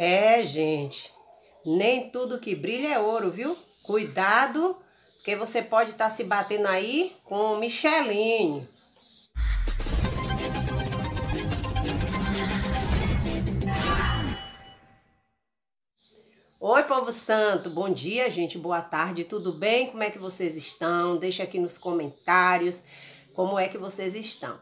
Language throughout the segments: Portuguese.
É, gente, nem tudo que brilha é ouro, viu? Cuidado, porque você pode estar tá se batendo aí com o Michelin. Oi, povo santo, bom dia, gente, boa tarde, tudo bem? Como é que vocês estão? Deixa aqui nos comentários como é que vocês estão.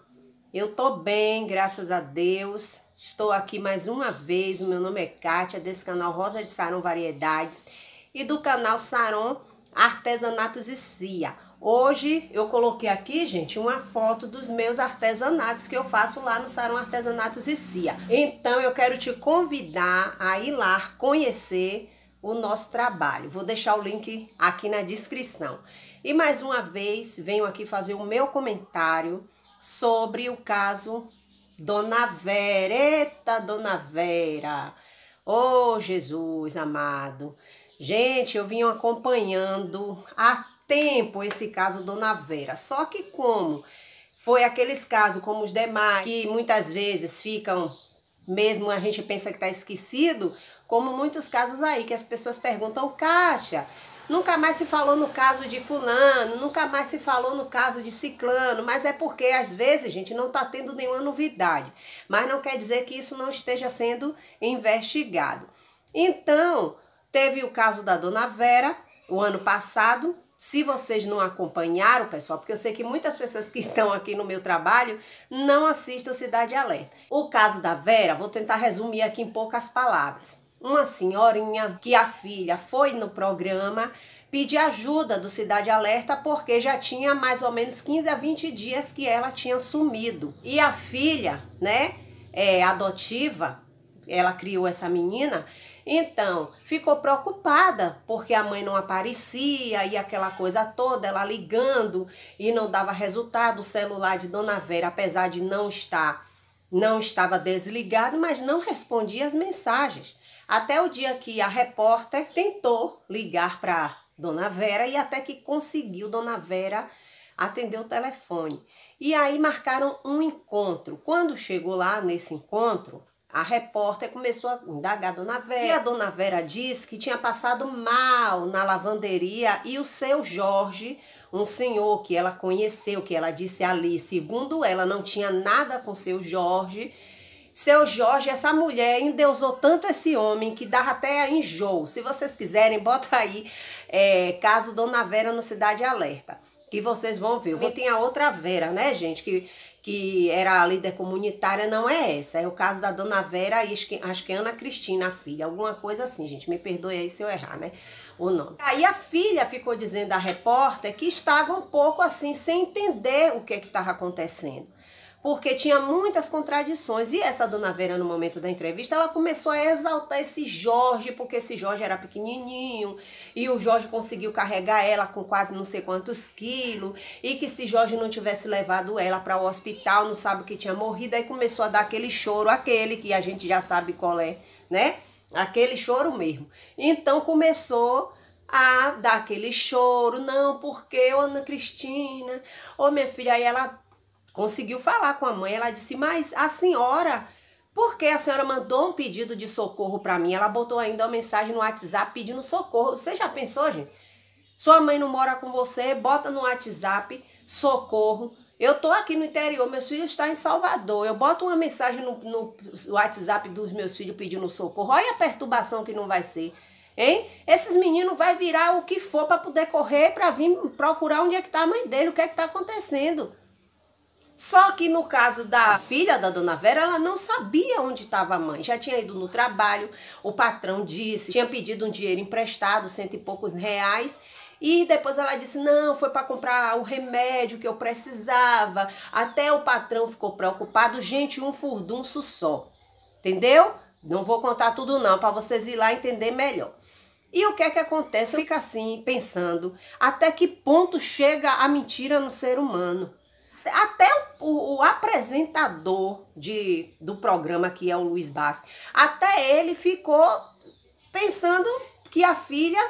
Eu tô bem, graças a Deus. Estou aqui mais uma vez. O meu nome é Kátia, desse canal Rosa de Saron Variedades e do canal Saron Artesanatos e Cia. Hoje eu coloquei aqui, gente, uma foto dos meus artesanatos que eu faço lá no Saron Artesanatos e Cia. Então eu quero te convidar a ir lá conhecer o nosso trabalho. Vou deixar o link aqui na descrição. E mais uma vez venho aqui fazer o meu comentário sobre o caso Dona Vera. Eita, Dona Vera! Oh, Jesus amado! Gente, eu vim acompanhando há tempo esse caso Dona Vera. Só que como foi aqueles casos como os demais que muitas vezes ficam mesmo a gente pensa que está esquecido, como muitos casos aí que as pessoas perguntam, Caixa, Nunca mais se falou no caso de fulano, nunca mais se falou no caso de ciclano, mas é porque às vezes, gente, não está tendo nenhuma novidade. Mas não quer dizer que isso não esteja sendo investigado. Então, teve o caso da dona Vera o ano passado. Se vocês não acompanharam, pessoal, porque eu sei que muitas pessoas que estão aqui no meu trabalho não assistem o Cidade Alerta. O caso da Vera, vou tentar resumir aqui em poucas palavras uma senhorinha que a filha foi no programa pedir ajuda do Cidade Alerta porque já tinha mais ou menos 15 a 20 dias que ela tinha sumido. E a filha, né, é, adotiva, ela criou essa menina, então ficou preocupada porque a mãe não aparecia e aquela coisa toda, ela ligando e não dava resultado. O celular de Dona Vera, apesar de não estar, não estava desligado, mas não respondia as mensagens. Até o dia que a repórter tentou ligar para Dona Vera e até que conseguiu Dona Vera atender o telefone. E aí marcaram um encontro. Quando chegou lá nesse encontro, a repórter começou a indagar a Dona Vera. E a Dona Vera disse que tinha passado mal na lavanderia e o seu Jorge, um senhor que ela conheceu, que ela disse ali, segundo ela, não tinha nada com seu Jorge seu Jorge, essa mulher endeusou tanto esse homem que dava até enjoo. Se vocês quiserem, bota aí é, caso Dona Vera no Cidade Alerta. Que vocês vão ver. E tem a outra Vera, né, gente? Que, que era a líder comunitária, não é essa. É o caso da Dona Vera e acho que é Ana Cristina, a filha. Alguma coisa assim, gente. Me perdoe aí se eu errar, né? O nome. Aí a filha ficou dizendo à repórter que estava um pouco assim, sem entender o que é estava acontecendo porque tinha muitas contradições. E essa dona Vera, no momento da entrevista, ela começou a exaltar esse Jorge, porque esse Jorge era pequenininho e o Jorge conseguiu carregar ela com quase não sei quantos quilos, e que se Jorge não tivesse levado ela para o hospital, não sabe o que tinha morrido, aí começou a dar aquele choro, aquele que a gente já sabe qual é, né? Aquele choro mesmo. Então começou a dar aquele choro, não, porque, ô Ana Cristina, ô minha filha, aí ela conseguiu falar com a mãe. Ela disse: Mas a senhora, por que a senhora mandou um pedido de socorro para mim? Ela botou ainda uma mensagem no WhatsApp pedindo socorro. Você já pensou, gente? Sua mãe não mora com você, bota no WhatsApp socorro. Eu tô aqui no interior, meus filhos estão em Salvador. Eu boto uma mensagem no, no WhatsApp dos meus filhos pedindo socorro. Olha a perturbação que não vai ser. Hein? Esses meninos vai virar o que for para poder correr para vir procurar onde é que tá a mãe dele, o que é que tá acontecendo. Só que no caso da filha da dona Vera, ela não sabia onde estava a mãe. Já tinha ido no trabalho, o patrão disse, tinha pedido um dinheiro emprestado, cento e poucos reais. E depois ela disse: não, foi para comprar o remédio que eu precisava. Até o patrão ficou preocupado. Gente, um furdunço só. Entendeu? Não vou contar tudo, não, para vocês ir lá entender melhor. E o que é que acontece? Fica assim, pensando até que ponto chega a mentira no ser humano até o, o, apresentador de, do programa, que é o Luiz Bassi, até ele ficou pensando que a filha,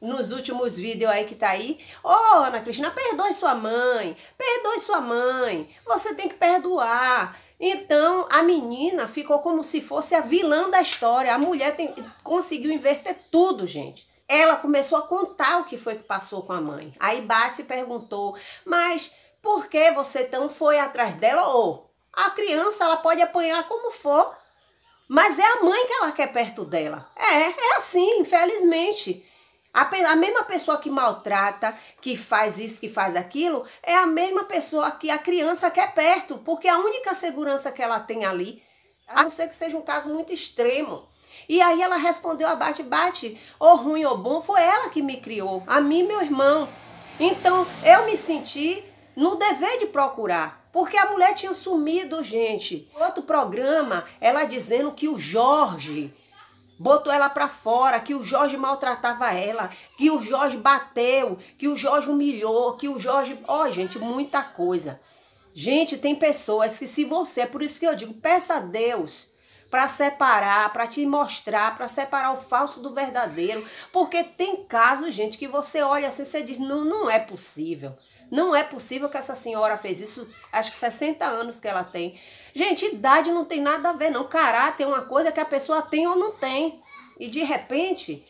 nos últimos vídeos aí que tá aí, ô oh, Ana Cristina, perdoe sua mãe, perdoe sua mãe, você tem que perdoar. Então a menina ficou como se fosse a vilã da história. A mulher tem, conseguiu inverter tudo, gente ela começou a contar o que foi que passou com a mãe. Aí Bate perguntou, mas porque você tão foi atrás dela ou a criança ela pode apanhar como for, mas é a mãe que ela quer perto dela. É, é assim, infelizmente. A, a mesma pessoa que maltrata, que faz isso, que faz aquilo, é a mesma pessoa que a criança quer perto, porque a única segurança que ela tem ali, a não ser que seja um caso muito extremo. E aí ela respondeu a bate-bate, ou ruim ou bom, foi ela que me criou, a mim meu irmão. Então eu me senti no dever de procurar. Porque a mulher tinha sumido, gente. Outro programa, ela dizendo que o Jorge botou ela para fora, que o Jorge maltratava ela, que o Jorge bateu, que o Jorge humilhou, que o Jorge, ó, oh, gente, muita coisa. Gente, tem pessoas que se você, é por isso que eu digo, peça a Deus para separar, para te mostrar, para separar o falso do verdadeiro. Porque tem casos, gente, que você olha assim e diz: não, não é possível. Não é possível que essa senhora fez isso, acho que 60 anos que ela tem. Gente, idade não tem nada a ver, não. Caráter é uma coisa que a pessoa tem ou não tem. E de repente,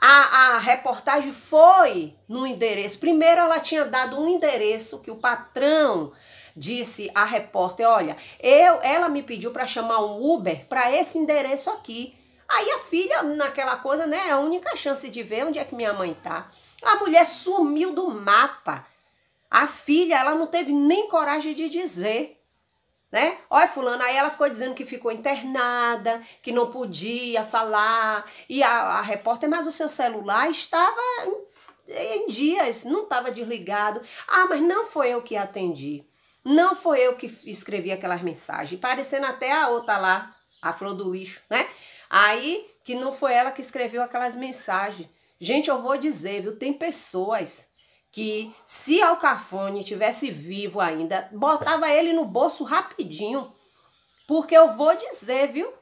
a, a, reportagem foi no endereço. Primeiro ela tinha dado um endereço que o patrão disse a repórter: Olha, eu, ela me pediu para chamar um Uber para esse endereço aqui. Aí a filha, naquela coisa, né? É a única chance de ver onde é que minha mãe tá. A mulher sumiu do mapa. A filha, ela não teve nem coragem de dizer. Né? Olha, fulana, aí ela ficou dizendo que ficou internada, que não podia falar. E a, a repórter, mas o seu celular estava em, em dias, não estava desligado. Ah, mas não foi eu que atendi. Não foi eu que escrevi aquelas mensagens, parecendo até a outra lá, a flor do lixo, né? Aí que não foi ela que escreveu aquelas mensagens. Gente, eu vou dizer, viu? Tem pessoas que se Alcafone tivesse vivo ainda, botava ele no bolso rapidinho. Porque eu vou dizer, viu?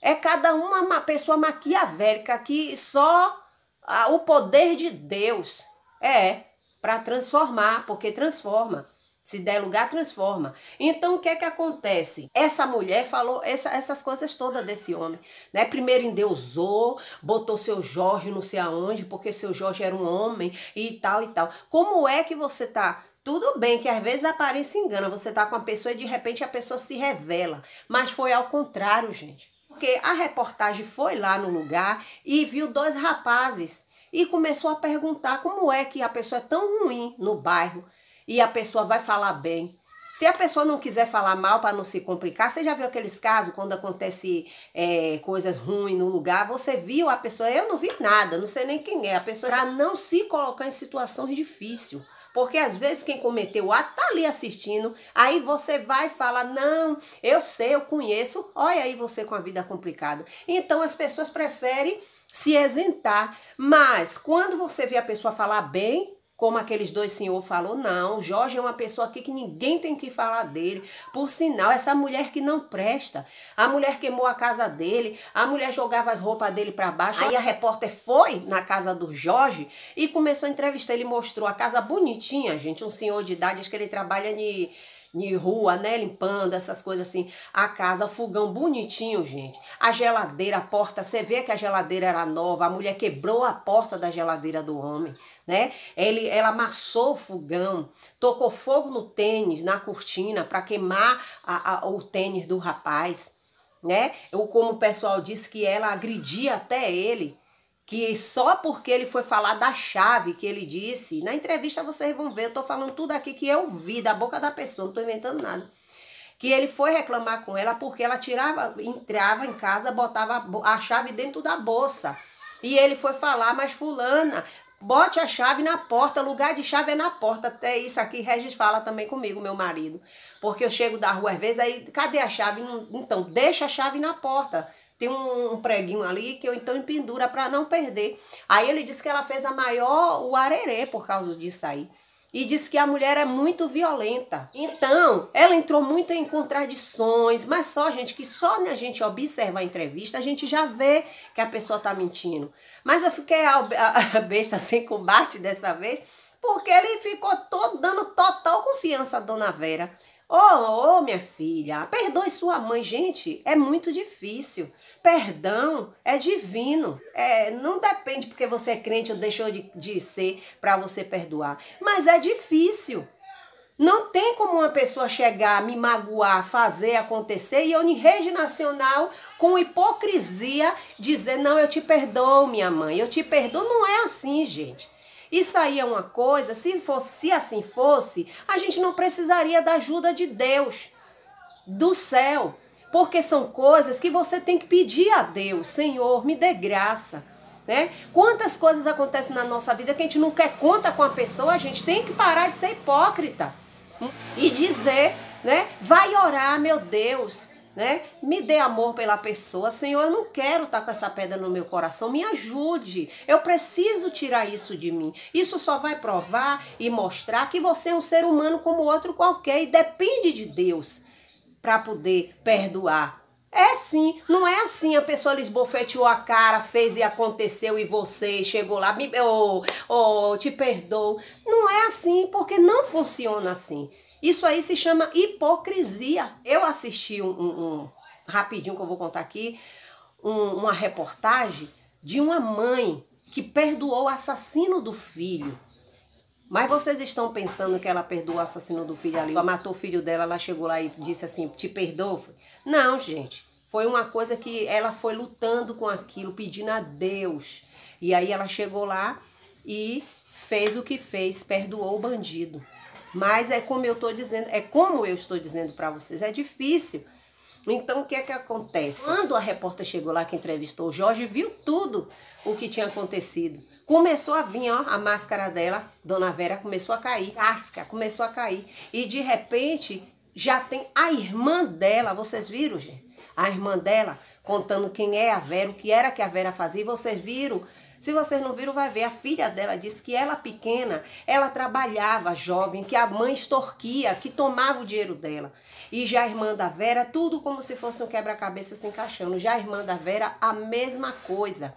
É cada uma, uma pessoa maquiavélica que só ah, o poder de Deus é para transformar, porque transforma. Se der lugar, transforma. Então o que é que acontece? Essa mulher falou essa, essas coisas todas desse homem. Né? Primeiro endeusou, botou seu Jorge não sei aonde, porque seu Jorge era um homem e tal e tal. Como é que você tá? Tudo bem que às vezes a aparência engana, você tá com a pessoa e de repente a pessoa se revela. Mas foi ao contrário, gente. Porque a reportagem foi lá no lugar e viu dois rapazes e começou a perguntar como é que a pessoa é tão ruim no bairro e a pessoa vai falar bem. Se a pessoa não quiser falar mal para não se complicar, você já viu aqueles casos quando acontece é, coisas ruins no lugar, você viu a pessoa, eu não vi nada, não sei nem quem é, a pessoa já não se colocar em situação difícil. Porque às vezes quem cometeu o ato tá ali assistindo, aí você vai falar: "Não, eu sei, eu conheço". Olha aí você com a vida complicada. Então as pessoas preferem se isentar, mas quando você vê a pessoa falar bem, como aqueles dois senhor falou, não, Jorge é uma pessoa aqui que ninguém tem que falar dele. Por sinal, essa mulher que não presta, a mulher queimou a casa dele, a mulher jogava as roupas dele para baixo. Aí a repórter foi na casa do Jorge e começou a entrevistar. Ele mostrou a casa bonitinha, gente, um senhor de idade, acho que ele trabalha de de rua, né? Limpando essas coisas assim. A casa, fogão bonitinho, gente. A geladeira, a porta. Você vê que a geladeira era nova. A mulher quebrou a porta da geladeira do homem, né? Ele, ela amassou o fogão, tocou fogo no tênis, na cortina, para queimar a, a, o tênis do rapaz, né? Ou como o pessoal diz que ela agredia até ele que só porque ele foi falar da chave que ele disse, na entrevista vocês vão ver, eu tô falando tudo aqui que eu vi da boca da pessoa, não tô inventando nada. Que ele foi reclamar com ela porque ela tirava, entrava em casa, botava a chave dentro da bolsa. E ele foi falar, mas fulana, bote a chave na porta, lugar de chave é na porta. Até isso aqui Regis fala também comigo, meu marido. Porque eu chego da rua às vezes, aí cadê a chave? Então, deixa a chave na porta tem um preguinho ali que eu então pendura para não perder. Aí ele disse que ela fez a maior o arerê por causa disso aí. E disse que a mulher é muito violenta. Então, ela entrou muito em contradições, mas só, gente, que só a gente observa a entrevista, a gente já vê que a pessoa tá mentindo. Mas eu fiquei a, besta sem combate dessa vez, porque ele ficou todo, dando total confiança à dona Vera. Oh, oh, minha filha, perdoe sua mãe, gente, é muito difícil. Perdão é divino. É, não depende porque você é crente ou deixou de, de ser para você perdoar. Mas é difícil. Não tem como uma pessoa chegar, me magoar, fazer acontecer e eu em rede nacional com hipocrisia dizer: não, eu te perdoo, minha mãe, eu te perdoo. Não é assim, gente. Isso aí é uma coisa, se fosse, se assim fosse, a gente não precisaria da ajuda de Deus, do céu, porque são coisas que você tem que pedir a Deus, Senhor, me dê graça. Né? Quantas coisas acontecem na nossa vida que a gente não quer conta com a pessoa, a gente tem que parar de ser hipócrita hum, e dizer, né? Vai orar, meu Deus, né? Me dê amor pela pessoa. Senhor, eu não quero estar tá com essa pedra no meu coração. Me ajude. Eu preciso tirar isso de mim. Isso só vai provar e mostrar que você é um ser humano como outro qualquer e depende de Deus para poder perdoar. É sim, não é assim. A pessoa lhe esbofeteou a cara, fez e aconteceu e você chegou lá, me, oh, oh, te perdoou. Não é assim, porque não funciona assim. Isso aí se chama hipocrisia. Eu assisti um, um, um rapidinho que eu vou contar aqui, um, uma reportagem de uma mãe que perdoou o assassino do filho. Mas vocês estão pensando que ela perdoou o assassino do filho ali? Ela matou o filho dela, ela chegou lá e disse assim: te perdoou? Não, gente. Foi uma coisa que ela foi lutando com aquilo, pedindo a Deus. E aí ela chegou lá e fez o que fez, perdoou o bandido. Mas é como eu estou dizendo, é como eu estou dizendo para vocês, é difícil. Então, o que é que acontece? Quando a repórter chegou lá que entrevistou o Jorge, viu tudo o que tinha acontecido. Começou a vir, ó, a máscara dela, Dona Vera, começou a cair, casca, começou a cair. E de repente, já tem a irmã dela, vocês viram, gente? A irmã dela contando quem é a Vera, o que era que a Vera fazia, e vocês viram se vocês não viram, vai ver. A filha dela disse que ela pequena, ela trabalhava jovem, que a mãe extorquia, que tomava o dinheiro dela. E já a irmã da Vera, tudo como se fosse um quebra-cabeça se encaixando. Já a irmã da Vera, a mesma coisa.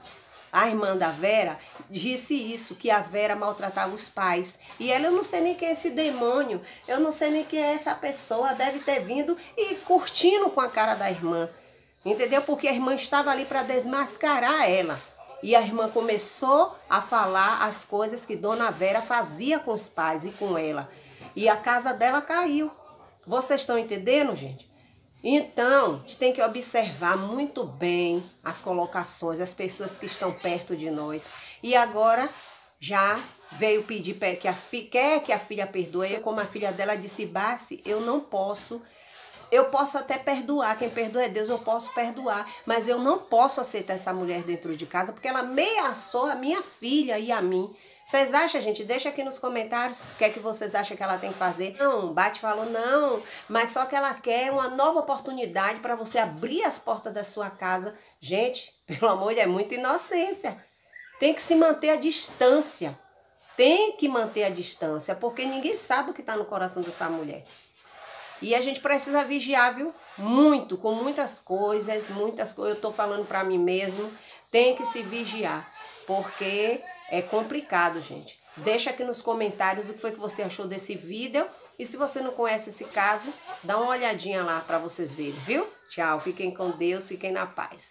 A irmã da Vera disse isso, que a Vera maltratava os pais. E ela, eu não sei nem quem é esse demônio, eu não sei nem quem é essa pessoa, deve ter vindo e curtindo com a cara da irmã. Entendeu? Porque a irmã estava ali para desmascarar ela. E a irmã começou a falar as coisas que Dona Vera fazia com os pais e com ela. E a casa dela caiu. Vocês estão entendendo, gente? Então, a gente tem que observar muito bem as colocações, as pessoas que estão perto de nós. E agora já veio pedir que a fi, quer que a filha perdoe, como a filha dela disse, Bassi, eu não posso eu posso até perdoar, quem perdoa é Deus, eu posso perdoar, mas eu não posso aceitar essa mulher dentro de casa porque ela ameaçou a minha filha e a mim. Vocês acham, gente? Deixa aqui nos comentários o que é que vocês acham que ela tem que fazer. Não, Bate falou não, mas só que ela quer uma nova oportunidade para você abrir as portas da sua casa. Gente, pelo amor de Deus, é muita inocência. Tem que se manter a distância. Tem que manter a distância, porque ninguém sabe o que está no coração dessa mulher. E a gente precisa vigiar, viu? Muito, com muitas coisas, muitas coisas. Eu tô falando para mim mesmo, tem que se vigiar, porque é complicado, gente. Deixa aqui nos comentários o que foi que você achou desse vídeo. E se você não conhece esse caso, dá uma olhadinha lá para vocês verem, viu? Tchau, fiquem com Deus, fiquem na paz.